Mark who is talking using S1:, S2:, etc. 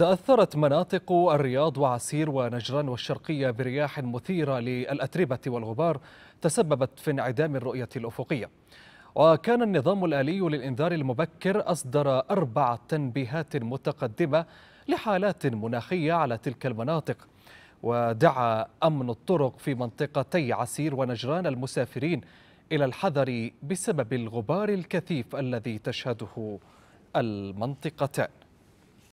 S1: تأثرت مناطق الرياض وعسير ونجران والشرقية برياح مثيرة للأتربة والغبار تسببت في انعدام الرؤية الأفقية وكان النظام الآلي للإنذار المبكر أصدر أربع تنبيهات متقدمة لحالات مناخية على تلك المناطق ودعا أمن الطرق في منطقتي عسير ونجران المسافرين إلى الحذر بسبب الغبار الكثيف الذي تشهده المنطقتان